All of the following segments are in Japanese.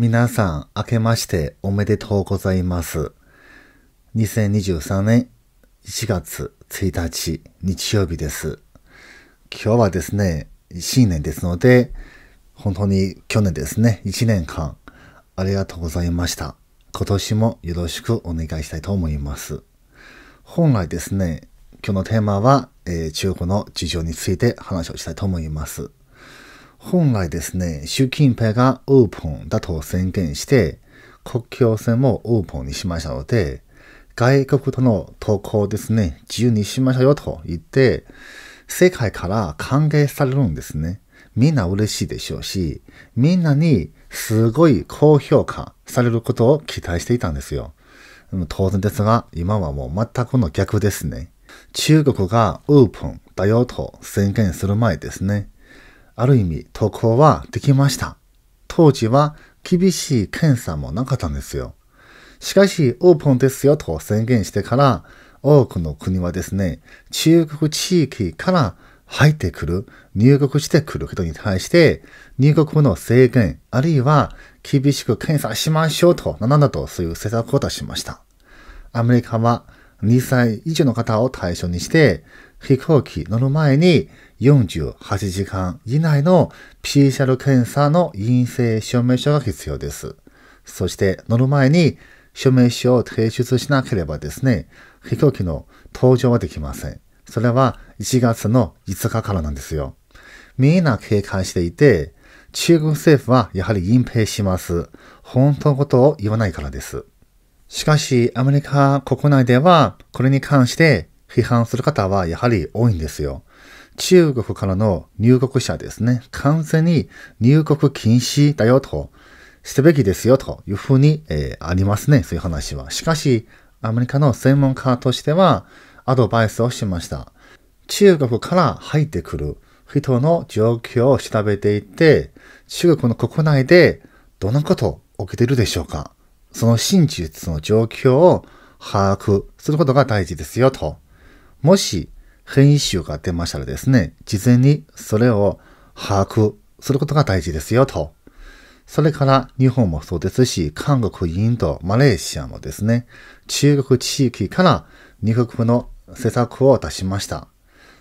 皆さん、明けましておめでとうございます。2023年1月1日日曜日です。今日はですね、新年ですので、本当に去年ですね、1年間ありがとうございました。今年もよろしくお願いしたいと思います。本来ですね、今日のテーマは、えー、中古の事情について話をしたいと思います。本来ですね、習近平がオープンだと宣言して、国境線もオープンにしましたので、外国との渡航ですね、自由にしましょうよと言って、世界から歓迎されるんですね。みんな嬉しいでしょうし、みんなにすごい高評価されることを期待していたんですよ。当然ですが、今はもう全くの逆ですね。中国がオープンだよと宣言する前ですね。ある意味投稿はできました。当時は厳しい検査もなかったんですよ。しかし、オープンですよと宣言してから、多くの国はですね、中国地域から入ってくる、入国してくる人に対して、入国の制限、あるいは厳しく検査しましょうと、なだとそういう政策を出しました。アメリカは2歳以上の方を対象にして、飛行機乗る前に48時間以内の PCR 検査の陰性証明書が必要です。そして乗る前に証明書を提出しなければですね、飛行機の搭乗はできません。それは1月の5日からなんですよ。みんな警戒していて、中国政府はやはり隠蔽します。本当のことを言わないからです。しかし、アメリカ国内ではこれに関して批判する方はやはり多いんですよ。中国からの入国者ですね、完全に入国禁止だよと、すべきですよというふうに、えー、ありますね、そういう話は。しかし、アメリカの専門家としては、アドバイスをしました。中国から入ってくる人の状況を調べていて、中国の国内でどんなこと起きているでしょうかその真実の状況を把握することが大事ですよと。もし変異種が出ましたらですね、事前にそれを把握することが大事ですよと。それから日本もそうですし、韓国、インド、マレーシアもですね、中国地域から入国の施策を出しました。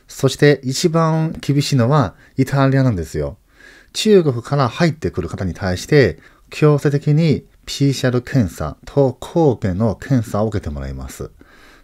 そして一番厳しいのはイタリアなんですよ。中国から入ってくる方に対して強制的に PCR 検査と抗原の検査を受けてもらいます。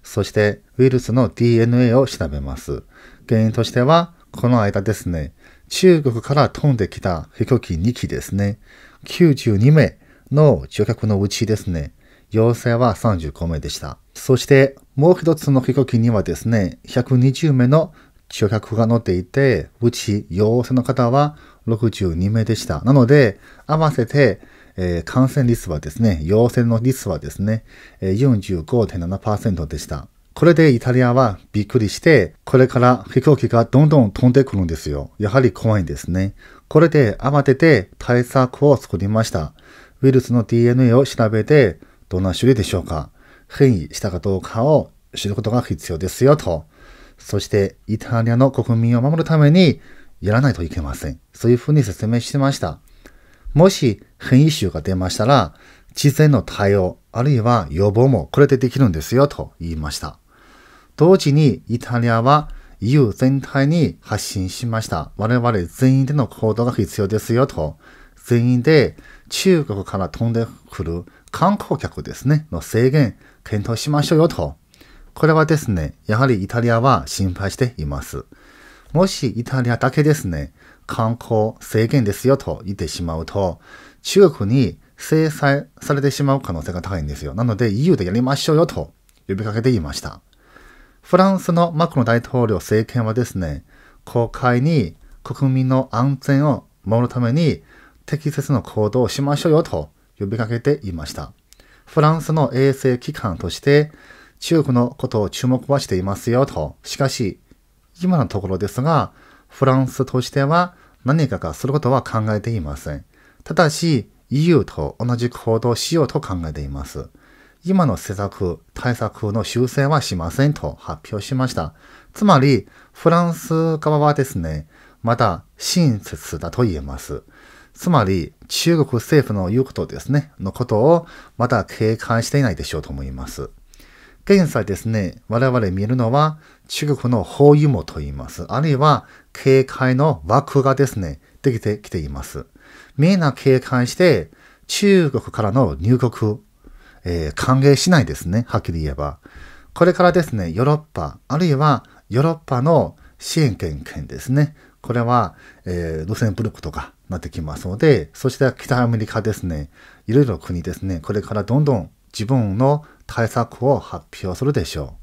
そしてウイルスの DNA を調べます。原因としては、この間ですね、中国から飛んできた飛行機2機ですね、92名の乗客のうちですね、陽性は35名でした。そして、もう一つの飛行機にはですね、120名の乗客が乗っていて、うち陽性の方は62名でした。なので、合わせてえー、感染率はですね、陽性の率はですね、えー、45.7%でした。これでイタリアはびっくりして、これから飛行機がどんどん飛んでくるんですよ。やはり怖いんですね。これで慌てて対策を作りました。ウイルスの DNA を調べて、どんな種類でしょうか変異したかどうかを知ることが必要ですよと。そして、イタリアの国民を守るために、やらないといけません。そういうふうに説明してました。もし変異種が出ましたら、事前の対応、あるいは予防もこれでできるんですよと言いました。同時にイタリアは EU 全体に発信しました。我々全員での行動が必要ですよと。全員で中国から飛んでくる観光客ですね、の制限検討しましょうよと。これはですね、やはりイタリアは心配しています。もしイタリアだけですね、観光制限ですよと言ってしまうと、中国に制裁されてしまう可能性が高いんですよ。なので EU でやりましょうよと呼びかけていました。フランスのマクロン大統領政権はですね、公開に国民の安全を守るために適切な行動をしましょうよと呼びかけていました。フランスの衛生機関として中国のことを注目はしていますよと。しかし、今のところですが、フランスとしては何かがすることは考えていません。ただし、EU と同じ行動しようと考えています。今の施策、対策の修正はしませんと発表しました。つまり、フランス側はですね、また親切だと言えます。つまり、中国政府の言うことですね、のことをまだ警戒していないでしょうと思います。現在ですね、我々見るのは中国の包囲網と言います。あるいは警戒の枠がですね、できてきています。みんな警戒して、中国からの入国、えー、歓迎しないですね、はっきり言えば。これからですね、ヨーロッパ、あるいはヨーロッパの支援権権ですね。これは、えー、ルセンブルクとかなってきますので、そして北アメリカですね、いろいろ国ですね、これからどんどん自分の対策を発表するでしょう。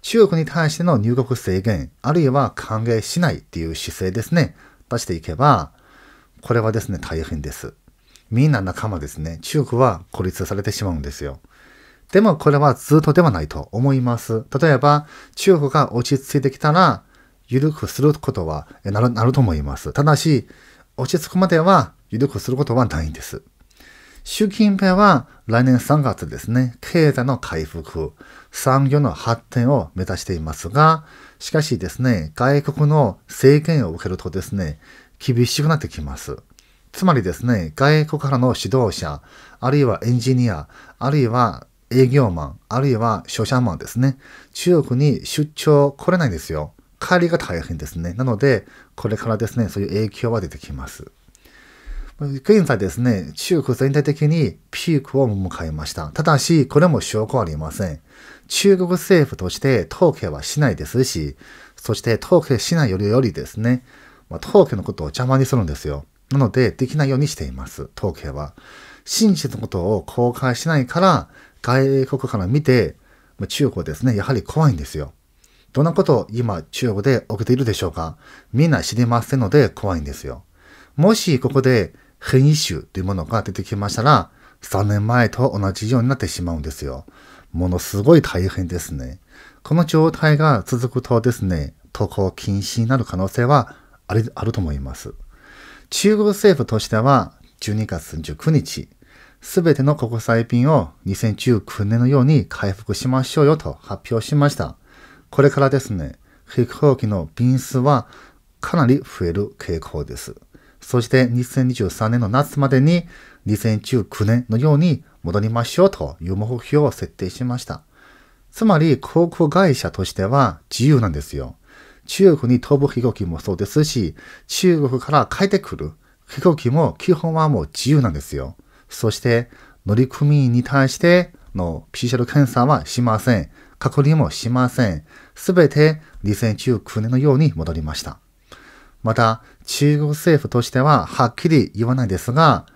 中国に対しての入国制限、あるいは歓迎しないっていう姿勢ですね、出していけば、これはですね、大変です。みんな仲間ですね、中国は孤立されてしまうんですよ。でもこれはずっとではないと思います。例えば、中国が落ち着いてきたら、緩くすることはなるなると思います。ただし、落ち着くまでは緩くすることはないんです。習近平は来年3月ですね、経済の回復、産業の発展を目指していますが、しかしですね、外国の制限を受けるとですね、厳しくなってきます。つまりですね、外国からの指導者、あるいはエンジニア、あるいは営業マン、あるいは商社マンですね、中国に出張来れないんですよ。帰りが大変ですね。なので、これからですね、そういう影響は出てきます。現在ですね、中国全体的にピークを迎えました。ただし、これも証拠ありません。中国政府として統計はしないですし、そして統計しないよりよりですね、まあ、統計のことを邪魔にするんですよ。なので、できないようにしています、統計は。真実のことを公開しないから、外国から見て、まあ、中国ですね、やはり怖いんですよ。どんなことを今中国で起きているでしょうかみんな知りませんので怖いんですよ。もしここで変異種というものが出てきましたら、3年前と同じようになってしまうんですよ。ものすごい大変ですね。この状態が続くとですね、渡航禁止になる可能性はあるあると思います。中国政府としては、12月19日、すべての国際便を2019年のように回復しましょうよと発表しました。これからですね、飛行機の便数はかなり増える傾向です。そして2023年の夏までに2019年のように戻りましょうという目標を設定しました。つまり航空会社としては自由なんですよ。中国に飛ぶ飛行機もそうですし、中国から帰ってくる飛行機も基本はもう自由なんですよ。そして乗組員に対しての PCR 検査はしません。隔離もしません。すべて2019年のように戻りました。また、中国政府としてははっきり言わないですが、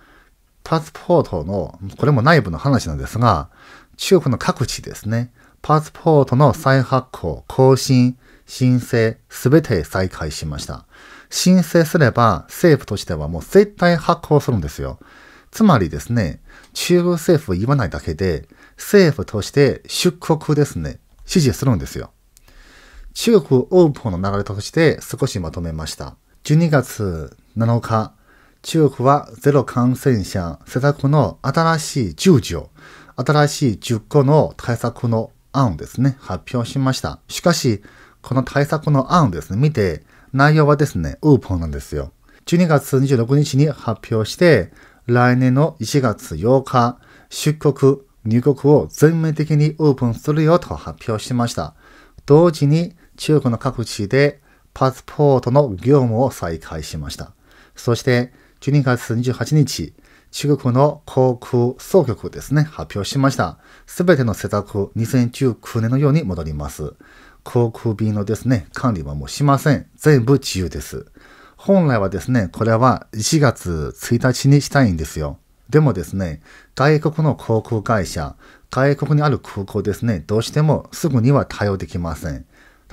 パスポートの、これも内部の話なんですが、中国の各地ですね、パスポートの再発行、更新、申請、すべて再開しました。申請すれば政府としてはもう絶対発行するんですよ。つまりですね、中国政府は言わないだけで、政府として出国ですね、指示するんですよ。中国オープンの流れとして少しまとめました。12月7日、中国はゼロ感染者施策の新しい10条、新しい10個の対策の案ですね、発表しました。しかし、この対策の案ですね、見て、内容はですね、オープンなんですよ。12月26日に発表して、来年の1月8日、出国、入国を全面的にオープンするよと発表しました。同時に中国の各地でパスポートの業務を再開しました。そして、12月28日、中国の航空総局ですね、発表しました。すべての施策、2019年のように戻ります。航空便のですね、管理はもうしません。全部自由です。本来はですね、これは1月1日にしたいんですよ。でもですね、外国の航空会社、外国にある空港ですね、どうしてもすぐには対応できません。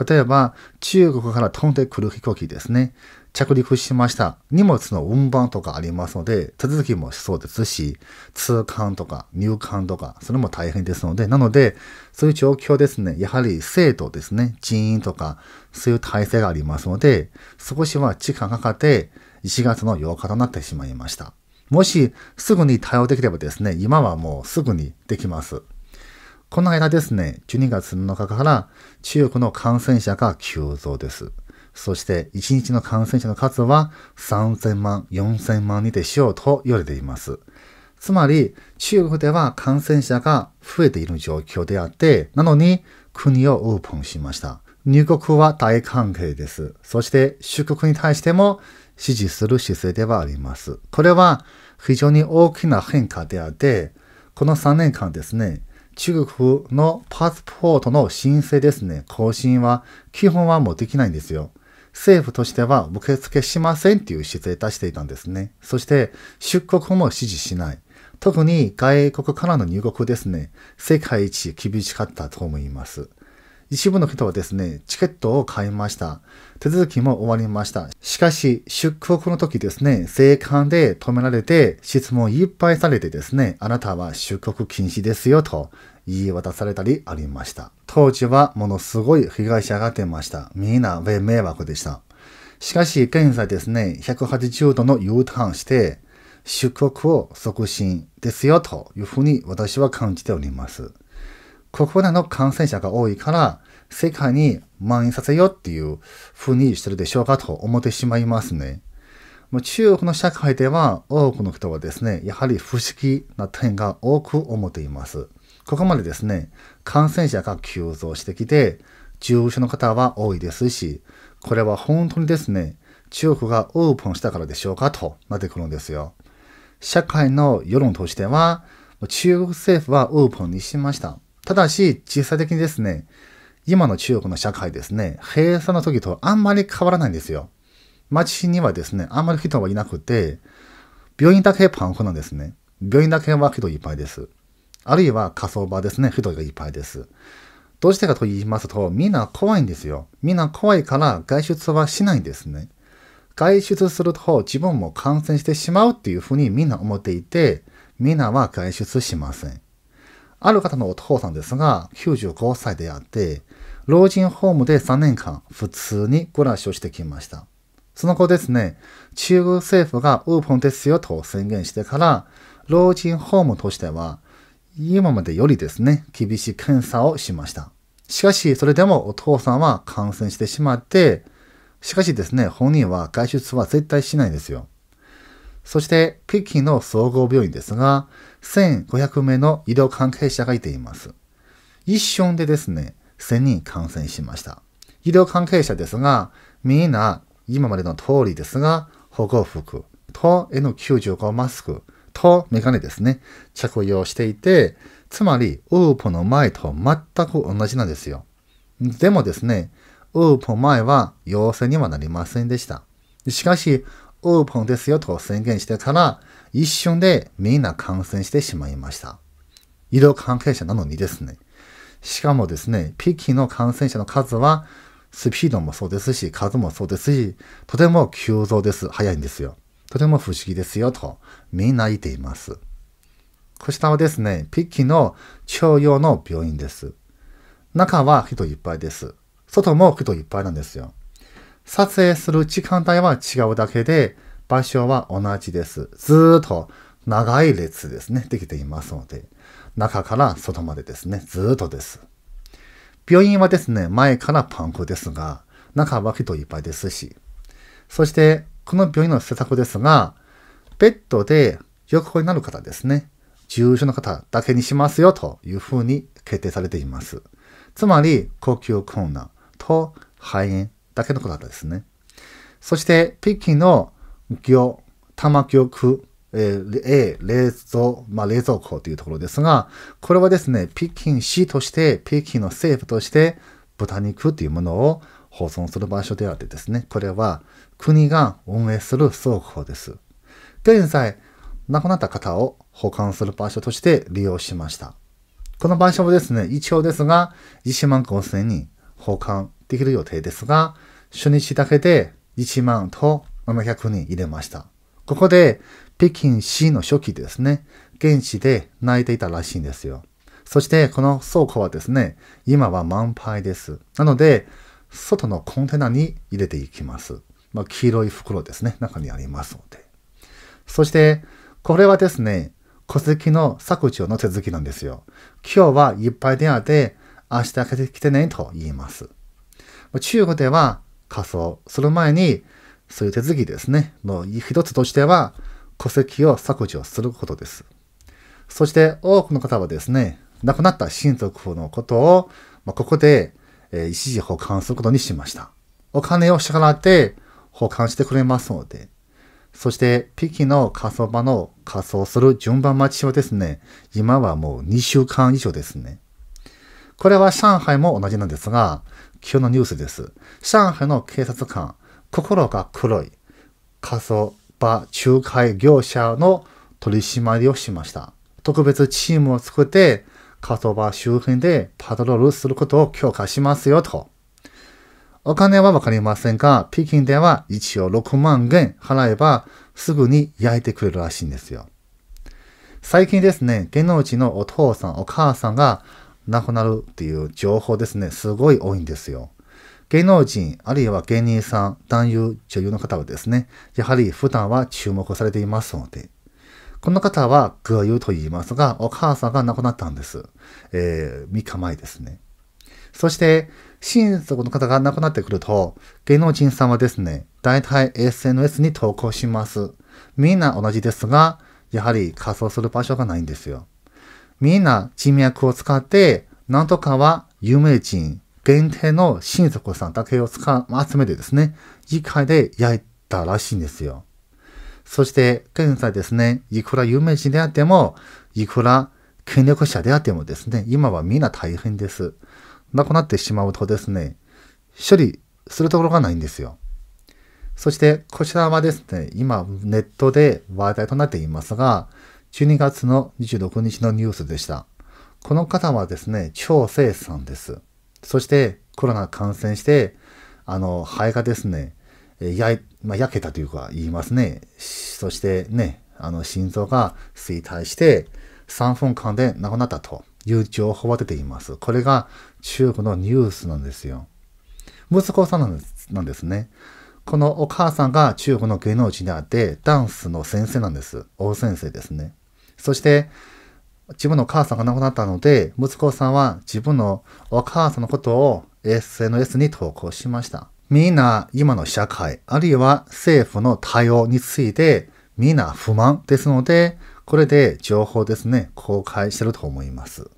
例えば、中国から飛んでくる飛行機ですね。着陸しました。荷物の運搬とかありますので、手続きもしそうですし、通関とか入管とか、それも大変ですので、なので、そういう状況ですね、やはり生徒ですね、人員とか、そういう体制がありますので、少しは時間がかかって、1月の8日となってしまいました。もし、すぐに対応できればですね、今はもうすぐにできます。この間ですね、12月7日から中国の感染者が急増です。そして1日の感染者の数は3000万、4000万にでしようと言われています。つまり中国では感染者が増えている状況であって、なのに国をオープンしました。入国は大歓迎です。そして出国に対しても支持する姿勢ではあります。これは非常に大きな変化であって、この3年間ですね、中国のパスポートの申請ですね、更新は、基本はもうできないんですよ。政府としては受付しませんっていう姿勢を出していたんですね。そして、出国も支持しない。特に外国からの入国ですね、世界一厳しかったと思います。一部の人はですね、チケットを買いました。手続きも終わりました。しかし、出国の時ですね、税関で止められて、質問いっぱいされてですね、あなたは出国禁止ですよと言い渡されたりありました。当時はものすごい被害者が出ました。みんな迷惑でした。しかし、現在ですね、180度の U ターンして、出国を促進ですよというふうに私は感じております。ここらの感染者が多いから、世界に蔓延させようっていう風にしてるでしょうかと思ってしまいますね。中国の社会では多くの人はですね、やはり不思議な点が多く思っています。ここまでですね、感染者が急増してきて、重症の方は多いですし、これは本当にですね、中国がオープンしたからでしょうかとなってくるんですよ。社会の世論としては、中国政府はオープンにしました。ただし、実際的にですね、今の中国の社会ですね、閉鎖の時とあんまり変わらないんですよ。街にはですね、あんまり人はいなくて、病院だけパンフなんですね。病院だけは人いっぱいです。あるいは火葬場ですね、人がいっぱいです。どうしてかと言いますと、みんな怖いんですよ。みんな怖いから外出はしないんですね。外出すると自分も感染してしまうっていうふうにみんな思っていて、みんなは外出しません。ある方のお父さんですが、95歳であって、老人ホームで3年間普通に暮らしをしてきました。その後ですね、中国政府がオープンですよと宣言してから、老人ホームとしては、今までよりですね、厳しい検査をしました。しかし、それでもお父さんは感染してしまって、しかしですね、本人は外出は絶対しないんですよ。そして北京の総合病院ですが、1500名の医療関係者がいています。一瞬でですね、1000人感染しました。医療関係者ですが、みんな今までの通りですが、保護服と N95 マスクとメガネですね、着用していて、つまり、ウーポの前と全く同じなんですよ。でもですね、ウーポ前は陽性にはなりませんでした。しかし、オープンですよと宣言してから、一瞬でみんな感染してしまいました。医療関係者なのにですね。しかもですね、ピキの感染者の数は、スピードもそうですし、数もそうですし、とても急増です。早いんですよ。とても不思議ですよ、と、みんな言っています。こちらはですね、ピッキの徴用の病院です。中は人いっぱいです。外も人いっぱいなんですよ。撮影する時間帯は違うだけで、場所は同じです。ずーっと長い列ですね、できていますので、中から外までですね、ずーっとです。病院はですね、前からパンクですが、中は人いっぱいですし、そして、この病院の施策ですが、ベッドで横になる方ですね、重症の方だけにしますよというふうに決定されています。つまり、呼吸困難と肺炎だけのことだったですね。そして、ピッキーの行、玉行区、えー、A、冷蔵、まあ、冷蔵庫というところですが、これはですね、ピッキとして、ピッキの政府として、豚肉というものを保存する場所であってですね、これは国が運営する倉庫です。現在、亡くなった方を保管する場所として利用しました。この場所もですね、一応ですが、1万5000人保管できる予定ですが、初日だけで1万と700人入れました。ここで北京市の初期ですね、現地で泣いていたらしいんですよ。そしてこの倉庫はですね、今は満杯です。なので、外のコンテナに入れていきます。まあ、黄色い袋ですね、中にありますので。そして、これはですね、戸籍の削除の手続きなんですよ。今日はいっぱいで明日開明日来てねと言います。中国では仮装する前にそういう手続きですね、の一つとしては、戸籍を削除することです。そして多くの方はですね、亡くなった親族のことを、まあ、ここで、えー、一時保管することにしました。お金を支払って保管してくれますので、そして、ピキの火葬場の火葬する順番待ちをですね、今はもう2週間以上ですね。これは上海も同じなんですが、今日のニュースです。上海の警察官、心が黒い、仮想場仲介業者の取り締まりをしました。特別チームを作って、仮想場周辺でパトロールすることを強化しますよと。お金はわかりませんが、北京では一応6万元払えばすぐに焼いてくれるらしいんですよ。最近ですね、芸能人のお父さんお母さんが亡くなるっていう情報ですね、すごい多いんですよ。芸能人、あるいは芸人さん、男優、女優の方はですね、やはり普段は注目されていますので、この方はグーと言いますが、お母さんが亡くなったんです。えー、3日前ですね。そして、親族の方が亡くなってくると、芸能人さんはですね、大体 SNS に投稿します。みんな同じですが、やはり仮装する場所がないんですよ。みんな人脈を使って、なんとかは有名人限定の親族さんだけを使集めてですね、議会で焼いたらしいんですよ。そして現在ですね、いくら有名人であっても、いくら権力者であってもですね、今はみんな大変です。亡くなってしまうとですね、処理するところがないんですよ。そしてこちらはですね、今ネットで話題となっていますが、12月の26日のニュースでした。この方はですね、超生さんです。そしてコロナ感染して、あの、肺がですね、や、まあ、焼けたというか言いますね。そしてね、あの、心臓が衰退して、3分間で亡くなったという情報が出ています。これが中国のニュースなんですよ。息子さんなんですなんですね。このお母さんが中国の芸能人であって、ダンスの先生なんです。大先生ですね。そして、自分のお母さんが亡くなったので、息子さんは自分のお母さんのことを SNS に投稿しました。みんな今の社会、あるいは政府の対応について、みんな不満ですので、これで情報ですね、公開してると思います。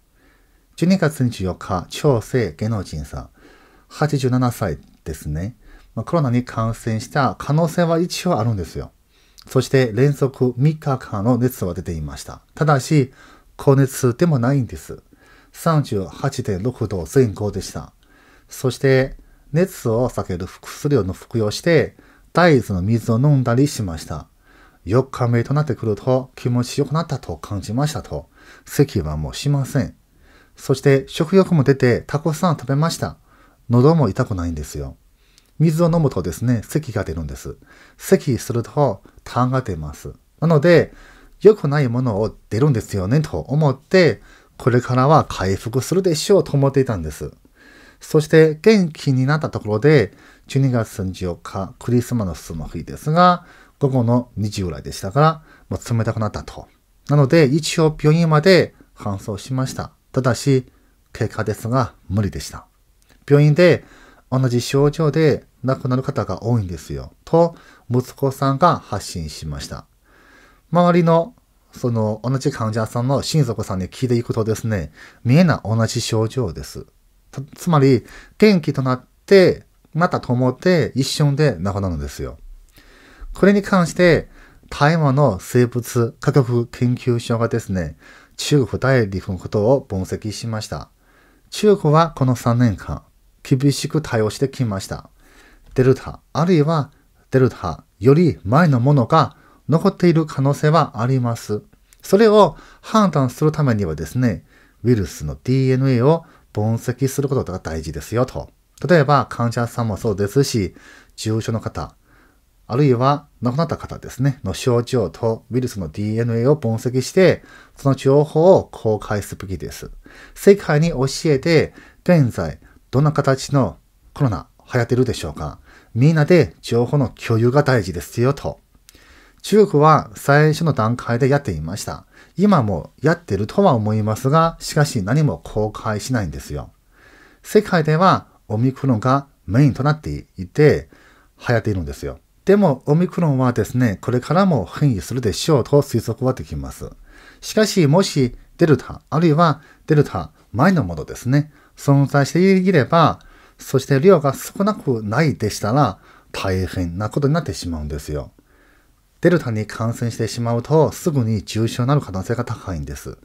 12月24日、長生芸能人さん、87歳ですね。まコロナに感染した可能性は一応あるんですよ。そして連続3日間の熱は出ていました。ただし、高熱でもないんです。38.6度前後でした。そして、熱を避ける薬を服用して、大豆の水を飲んだりしました。4日目となってくると気持ちよくなったと感じましたと。咳はもうしません。そして食欲も出てたくさん食べました。喉も痛くないんですよ。水を飲むとですね、咳が出るんです。咳すると、痰が出ます。なので、良くないものを出るんですよね、と思って、これからは回復するでしょうと思っていたんです。そして元気になったところで、12月24日、クリスマスの日ですが、午後の2時ぐらいでしたから、もう冷たくなったと。なので、一応病院まで搬送しました。ただし、経過ですが、無理でした。病院で同じ症状で亡くなる方が多いんですよ。と、息子さんが発信しました。周りの、その、同じ患者さんの親族さんに聞いていくとですね、見えな同じ症状です。つまり、元気となって、またとって一瞬で亡くなるんですよ。これに関して、台湾の生物科学研究所がですね、中国大陸のことを分析しました。中国はこの3年間、厳しく対応してきました。デルタ、あるいはデルタより前のものが残っている可能性はあります。それを判断するためにはですね、ウイルスの DNA を分析することが大事ですよと。例えば患者さんもそうですし、重症の方、あるいは亡くなった方ですね、の症状とウイルスの DNA を分析して、その情報を公開すべきです。世界に教えて、現在、どんな形のコロナ流行ってるでしょうかみんなで情報の共有が大事ですよと。中国は最初の段階でやっていました。今もやってるとは思いますが、しかし何も公開しないんですよ。世界ではオミクロンがメインとなっていて、流行っているんですよ。でも、オミクロンはですね、これからも変異するでしょうと推測はできます。しかし、もしデルタ、あるいはデルタ前のものですね、存在していれば、そして量が少なくないでしたら、大変なことになってしまうんですよ。デルタに感染してしまうと、すぐに重症になる可能性が高いんです。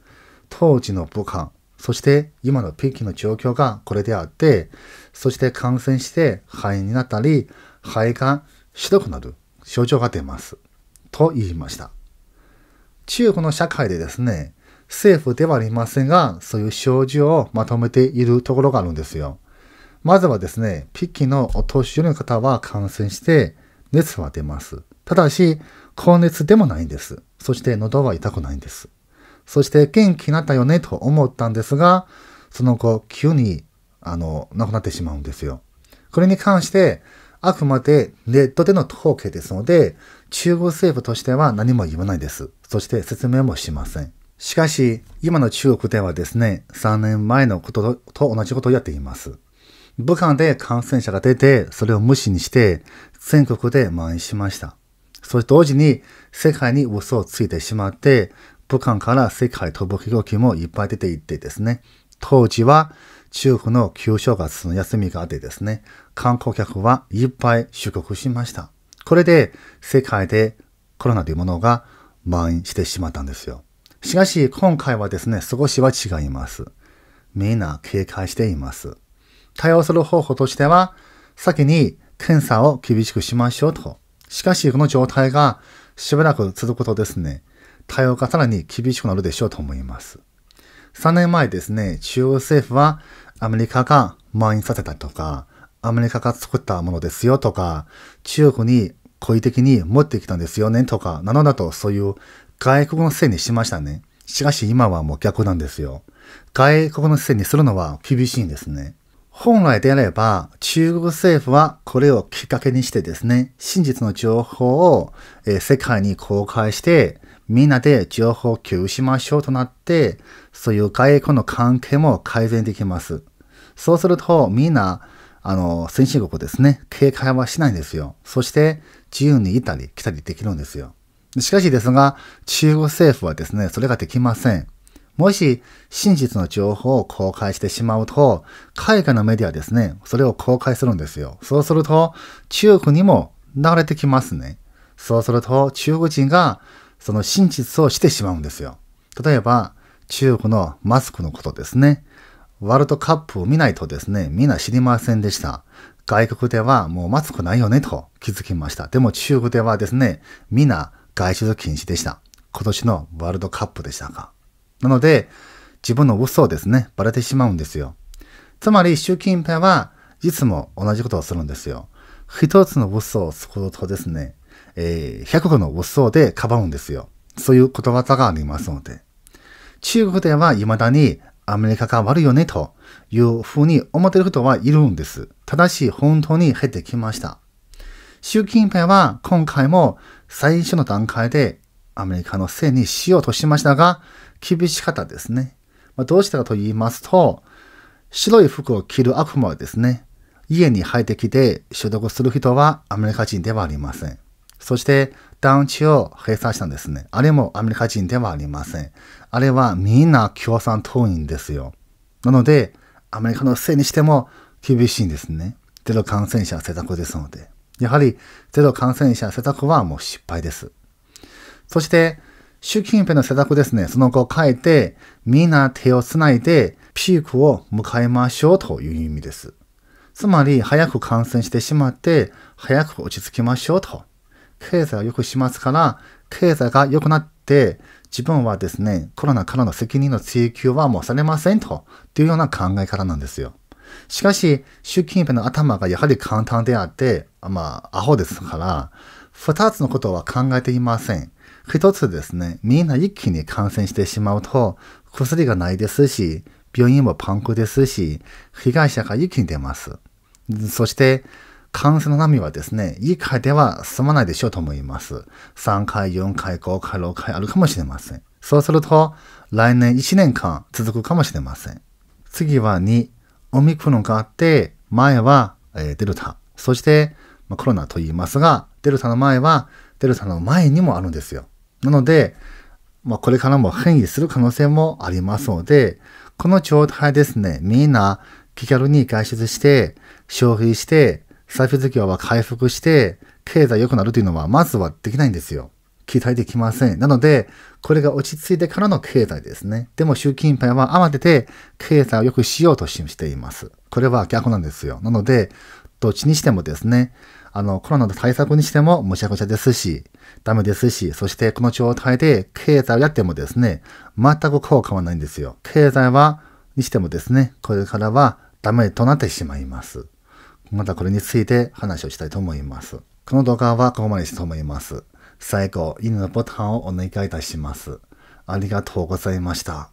当時の武漢、そして今の北京の状況がこれであって、そして感染して肺炎になったり、肺がひどくなる症状が出ます。と言いました。中国の社会でですね、政府ではありませんが、そういう症状をまとめているところがあるんですよ。まずはですね、ピッキーのお年寄りの方は感染して、熱は出ます。ただし、高熱でもないんです。そして喉は痛くないんです。そして元気になったよねと思ったんですが、その後、急に、あの、亡くなってしまうんですよ。これに関して、あくまでネットでの統計ですので、中国政府としては何も言わないです。そして説明もしません。しかし、今の中国ではですね、3年前のことと同じことをやっています。武漢で感染者が出て、それを無視にして、全国で蔓延しました。そして同時に、世界に嘘をついてしまって、武漢から世界飛ぶ飛行機もいっぱい出ていってですね、当時は中国の旧正月の休みがあってですね、観光客はいっぱい出国しました。これで世界でコロナというものが蔓延してしまったんですよ。しかし今回はですね、少しは違います。みんな警戒しています。対応する方法としては、先に検査を厳しくしましょうと。しかしこの状態がしばらく続くとですね、対応がさらに厳しくなるでしょうと思います。3年前ですね、中央政府はアメリカが蔓延させたとか、アメリカが作ったものですよとか、中国に故意的に持ってきたんですよねとか、なのだとそういう外国のせいにしましたね。しかし今はもう逆なんですよ。外国のせいにするのは厳しいんですね。本来であれば、中国政府はこれをきっかけにしてですね、真実の情報を、え世界に公開して、みんなで情報共有しましょうとなって、そういう外交の関係も改善できます。そうすると、みんな、あの、先進国ですね、警戒はしないんですよ。そして、自由にいたり来たりできるんですよ。しかしですが、中国政府はですね、それができません。もし真実の情報を公開してしまうと、海外のメディアですね、それを公開するんですよ。そうすると、中国にも流れてきますね。そうすると、中国人がその真実をしてしまうんですよ。例えば、中国のマスクのことですね。ワールドカップを見ないとですね、みんな知りませんでした。外国ではもうマスクないよねと気づきました。でも中国ではですね、みんな外出禁止でした。今年のワールドカップでしたか。なので、自分の嘘をですね、バレてしまうんですよ。つまり、習近平はいつも同じことをするんですよ。一つの嘘をするとですね、えー、100個の嘘でかばうんですよ。そういうことわざがありますので。中国では未だにアメリカが悪いよねというふうに思っている人はいるんです。ただし本当に減ってきました。習近平は今回も最初の段階でアメリカのせいにしようとしましたが、厳しかったですね。まあ、どうしたかと言いますと、白い服を着る悪魔はですね、家に入ってきて所毒する人はアメリカ人ではありません。そして団地を閉鎖したんですね。あれもアメリカ人ではありません。あれはみんな共産党員ですよ。なので、アメリカのせいにしても厳しいんですね。ゼロ感染者政策ですので。やはりゼロ感染者施策はもう失敗です。そして、習近平の施策ですね、その後変えて、みんな手をつないでピークを迎えましょうという意味です。つまり、早く感染してしまって、早く落ち着きましょうと。経済を良くしますから、経済が良くなって、自分はですね、コロナからの責任の追及はもうされませんと、というような考え方なんですよ。しかし、習近平の頭がやはり簡単であって、まあ、アホですから、二つのことは考えていません。一つですね、みんな一気に感染してしまうと、薬がないですし、病院もパンクですし、被害者が一気に出ます。そして、感染の波はですね、一回では済まないでしょうと思います。3回、4回、5回、6回あるかもしれません。そうすると、来年1年間続くかもしれません。次は2、オミクロンがあって、前は、えデルタ、そして、まコロナと言いますが、デルタの前は、デルタの前にもあるんですよ。なので、まあ、これからも変異する可能性もありますので、この状態ですね、みんな気軽に外出して、消費して、サービス業は回復して、経済良くなるというのは、まずはできないんですよ。期待できません。なので、これが落ち着いてからの経済ですね。でも習近平は慌てて経済を良くしようとしています。これは逆なんですよ。なので、どっちにしてもですね、あの、コロナの対策にしてもむちゃくちゃですし、ダメですし、そしてこの状態で経済をやってもですね、全く効果はないんですよ。経済は、にしてもですね、これからはダメとなってしまいます。またこれについて話をしたいと思います。この動画はここまでにしたいと思います。最後、犬のボタンをお願いいたします。ありがとうございました。